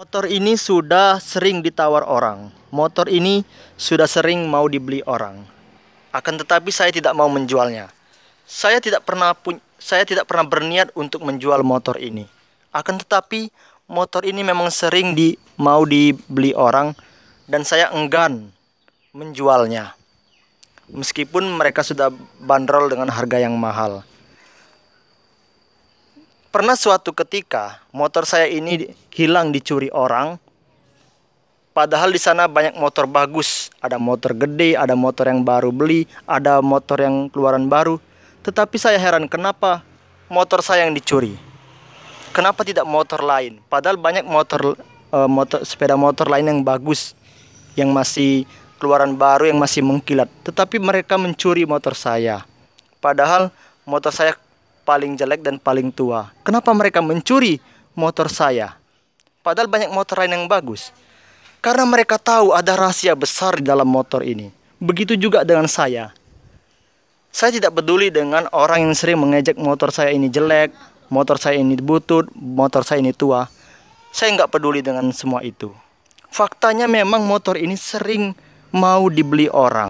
Motor ini sudah sering ditawar orang. Motor ini sudah sering mau dibeli orang. Akan tetapi saya tidak mau menjualnya. Saya tidak pernah pun saya tidak pernah berniat untuk menjual motor ini. Akan tetapi motor ini memang sering di mau dibeli orang dan saya enggan menjualnya. Meskipun mereka sudah bandrol dengan harga yang mahal. Pernah suatu ketika motor saya ini hilang dicuri orang. Padahal di sana banyak motor bagus, ada motor gede, ada motor yang baru beli, ada motor yang keluaran baru. Tetapi saya heran kenapa motor saya yang dicuri. Kenapa tidak motor lain? Padahal banyak motor uh, motor sepeda motor lain yang bagus yang masih keluaran baru yang masih mengkilat. Tetapi mereka mencuri motor saya. Padahal motor saya paling jelek dan paling tua. Kenapa mereka mencuri motor saya? Padahal banyak motor lain yang bagus. Karena mereka tahu ada rahasia besar di dalam motor ini. Begitu juga dengan saya. Saya tidak peduli dengan orang yang sering mengejek motor saya ini jelek, motor saya ini butut, motor saya ini tua. Saya nggak peduli dengan semua itu. Faktanya memang motor ini sering mau dibeli orang.